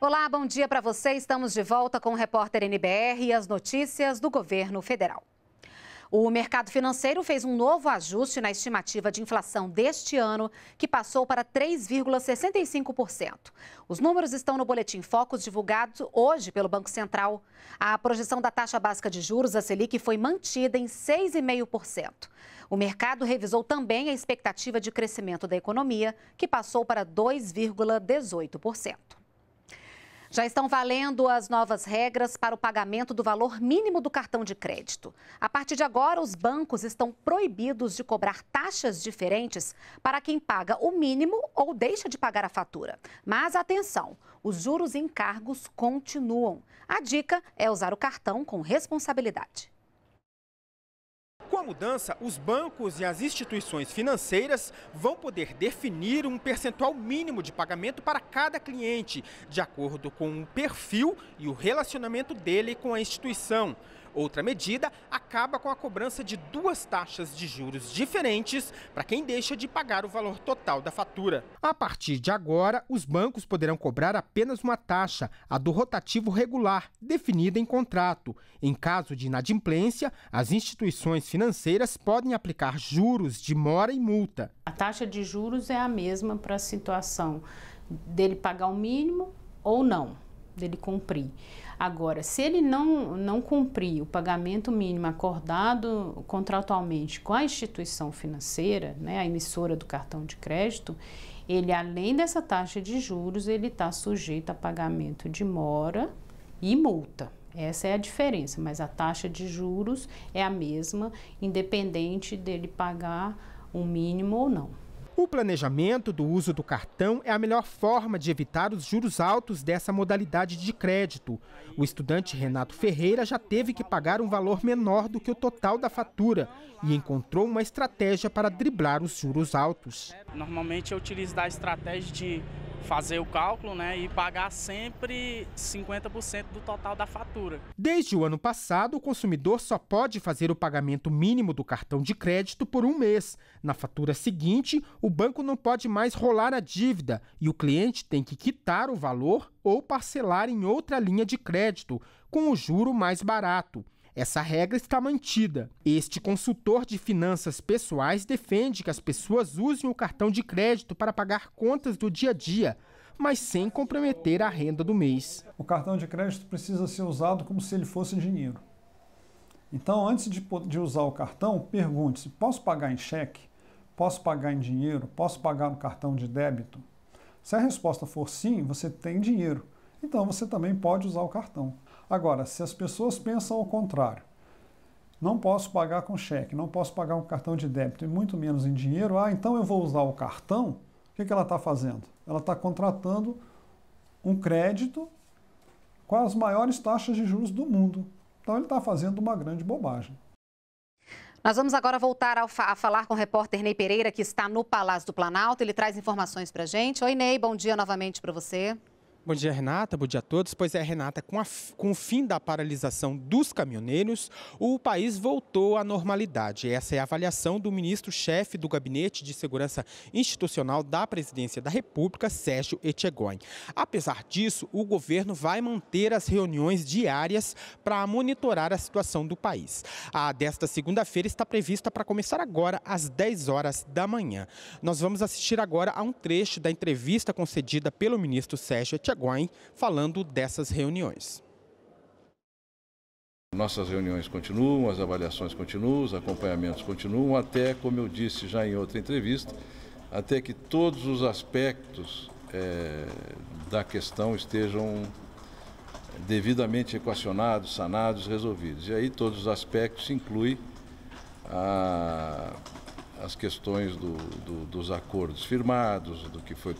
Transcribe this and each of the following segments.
Olá, bom dia para você. Estamos de volta com o repórter NBR e as notícias do governo federal. O mercado financeiro fez um novo ajuste na estimativa de inflação deste ano, que passou para 3,65%. Os números estão no Boletim Focus, divulgado hoje pelo Banco Central. A projeção da taxa básica de juros, a Selic, foi mantida em 6,5%. O mercado revisou também a expectativa de crescimento da economia, que passou para 2,18%. Já estão valendo as novas regras para o pagamento do valor mínimo do cartão de crédito. A partir de agora, os bancos estão proibidos de cobrar taxas diferentes para quem paga o mínimo ou deixa de pagar a fatura. Mas atenção, os juros e encargos continuam. A dica é usar o cartão com responsabilidade. Com a mudança, os bancos e as instituições financeiras vão poder definir um percentual mínimo de pagamento para cada cliente, de acordo com o perfil e o relacionamento dele com a instituição. Outra medida acaba com a cobrança de duas taxas de juros diferentes para quem deixa de pagar o valor total da fatura. A partir de agora, os bancos poderão cobrar apenas uma taxa, a do rotativo regular, definida em contrato. Em caso de inadimplência, as instituições financeiras podem aplicar juros, de mora e multa. A taxa de juros é a mesma para a situação dele pagar o mínimo ou não, dele cumprir. Agora, se ele não, não cumprir o pagamento mínimo acordado contratualmente com a instituição financeira, né, a emissora do cartão de crédito, ele além dessa taxa de juros, ele está sujeito a pagamento de mora e multa. Essa é a diferença, mas a taxa de juros é a mesma, independente dele pagar um mínimo ou não. O planejamento do uso do cartão é a melhor forma de evitar os juros altos dessa modalidade de crédito. O estudante Renato Ferreira já teve que pagar um valor menor do que o total da fatura e encontrou uma estratégia para driblar os juros altos. Normalmente eu utilizo a estratégia de fazer o cálculo né, e pagar sempre 50% do total da fatura. Desde o ano passado, o consumidor só pode fazer o pagamento mínimo do cartão de crédito por um mês. Na fatura seguinte, o banco não pode mais rolar a dívida e o cliente tem que quitar o valor ou parcelar em outra linha de crédito, com o juro mais barato. Essa regra está mantida. Este consultor de finanças pessoais defende que as pessoas usem o cartão de crédito para pagar contas do dia a dia, mas sem comprometer a renda do mês. O cartão de crédito precisa ser usado como se ele fosse dinheiro. Então, antes de, de usar o cartão, pergunte-se: posso pagar em cheque? Posso pagar em dinheiro? Posso pagar no cartão de débito? Se a resposta for sim, você tem dinheiro. Então você também pode usar o cartão. Agora, se as pessoas pensam ao contrário, não posso pagar com cheque, não posso pagar com cartão de débito e muito menos em dinheiro, ah, então eu vou usar o cartão, o que, que ela está fazendo? Ela está contratando um crédito com as maiores taxas de juros do mundo. Então ele está fazendo uma grande bobagem. Nós vamos agora voltar a falar com o repórter Ney Pereira, que está no Palácio do Planalto. Ele traz informações para a gente. Oi, Ney, bom dia novamente para você. Bom dia, Renata. Bom dia a todos. Pois é, Renata, com, a, com o fim da paralisação dos caminhoneiros, o país voltou à normalidade. Essa é a avaliação do ministro-chefe do Gabinete de Segurança Institucional da Presidência da República, Sérgio Etchegóin. Apesar disso, o governo vai manter as reuniões diárias para monitorar a situação do país. A desta segunda-feira está prevista para começar agora às 10 horas da manhã. Nós vamos assistir agora a um trecho da entrevista concedida pelo ministro Sérgio Etchegóin. Paraguai, falando dessas reuniões. Nossas reuniões continuam, as avaliações continuam, os acompanhamentos continuam, até, como eu disse já em outra entrevista, até que todos os aspectos é, da questão estejam devidamente equacionados, sanados, resolvidos. E aí todos os aspectos incluem a, as questões do, do, dos acordos firmados, do que foi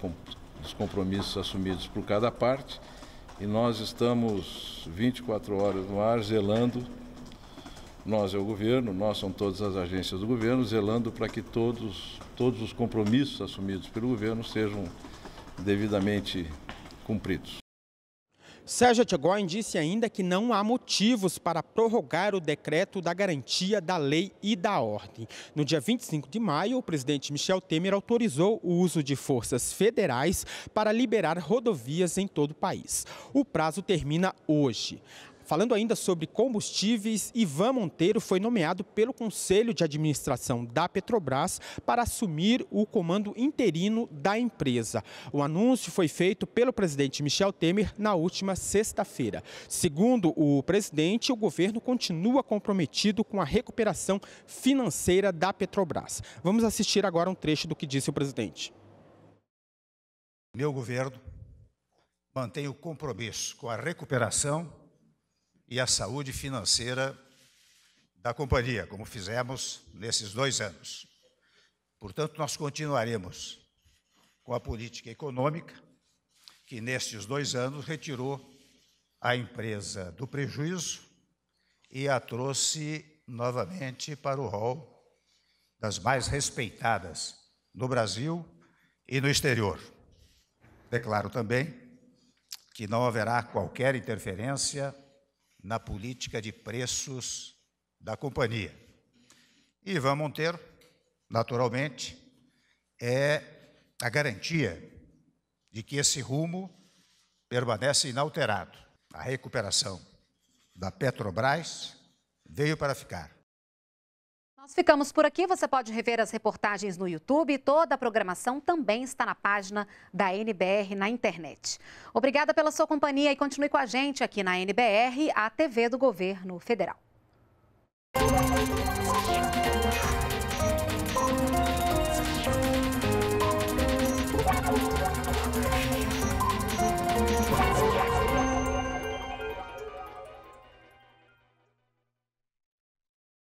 dos compromissos assumidos por cada parte e nós estamos 24 horas no ar zelando, nós é o governo, nós são todas as agências do governo, zelando para que todos, todos os compromissos assumidos pelo governo sejam devidamente cumpridos. Sérgio Tchegoin disse ainda que não há motivos para prorrogar o decreto da garantia da lei e da ordem. No dia 25 de maio, o presidente Michel Temer autorizou o uso de forças federais para liberar rodovias em todo o país. O prazo termina hoje. Falando ainda sobre combustíveis, Ivan Monteiro foi nomeado pelo Conselho de Administração da Petrobras para assumir o comando interino da empresa. O anúncio foi feito pelo presidente Michel Temer na última sexta-feira. Segundo o presidente, o governo continua comprometido com a recuperação financeira da Petrobras. Vamos assistir agora um trecho do que disse o presidente. Meu governo mantém o compromisso com a recuperação e a saúde financeira da companhia, como fizemos nesses dois anos. Portanto, nós continuaremos com a política econômica, que nestes dois anos retirou a empresa do prejuízo e a trouxe novamente para o rol das mais respeitadas no Brasil e no exterior. Declaro também que não haverá qualquer interferência na política de preços da companhia. E Ivan Monteiro, naturalmente, é a garantia de que esse rumo permanece inalterado. A recuperação da Petrobras veio para ficar. Nós ficamos por aqui. Você pode rever as reportagens no YouTube. Toda a programação também está na página da NBR na internet. Obrigada pela sua companhia e continue com a gente aqui na NBR, a TV do Governo Federal.